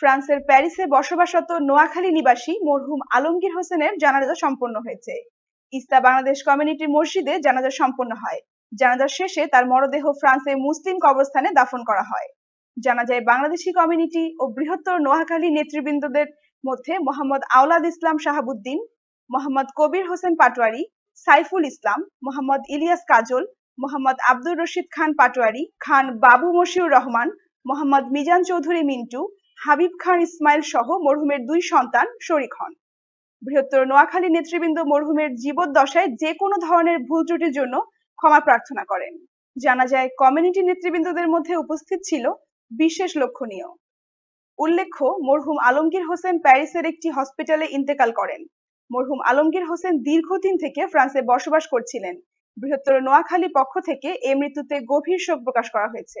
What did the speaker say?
ফ্রান্সের প্যারিসে বসবাসরত নোয়াখালী নিবাসী মরহুম আলমগীর হোসেনের জানাজা সম্পন্ন হয়েছে ইস্তা বাংলাদেশ কমিউনিটি মসজিদে জানাজা সম্পন্ন হয় জানাজা শেষে তার মরদেহ ফ্রান্সের মুসলিম কবরস্থানে দাফন করা হয় জানাজায় বাংলাদেশি কমিউনিটি ও বৃহত্তর নোয়াখালী নেতৃবৃন্দদের মধ্যে মোহাম্মদ আওলাদ ইসলাম শাহাবুদ্দিন মোহাম্মদ কবির হোসেন পাটোয়ারি সাইফুল ইসলাম মোহাম্মদ ইলিয়াস কাজল মোহাম্মদ আব্দুর রশিদ খান পাটোয়ারি খান বাবু মশিউর রহমান মোহাম্মদ মিজান চৌধুরী মিন্টু হাবিব খান ইসমাইল সহ মরহুমের দুই সন্তান শরিক হন বৃহত্তর নোয়াখালী নেতৃবৃন্দ মরহুমের জীবদ্দশায় যে কোনো ধরনের ভুল ত্রুটির জন্য ক্ষমা প্রার্থনা করেন জানা যায় কমিউনিটি নেতৃবৃন্দদের মধ্যে উপস্থিত ছিল বিশেষ লক্ষণীয় উল্লেখ্য মরহুম আলমগীর হোসেন প্যারিসের একটি হসপিটালে ইন্তেকাল করেন মরহুম আলমগীর হোসেন দীর্ঘদিন থেকে ফ্রান্সে বসবাস করছিলেন বৃহত্তর নোয়াখালী পক্ষ থেকে এ মৃত্যুতে গভীর শোক প্রকাশ করা হয়েছে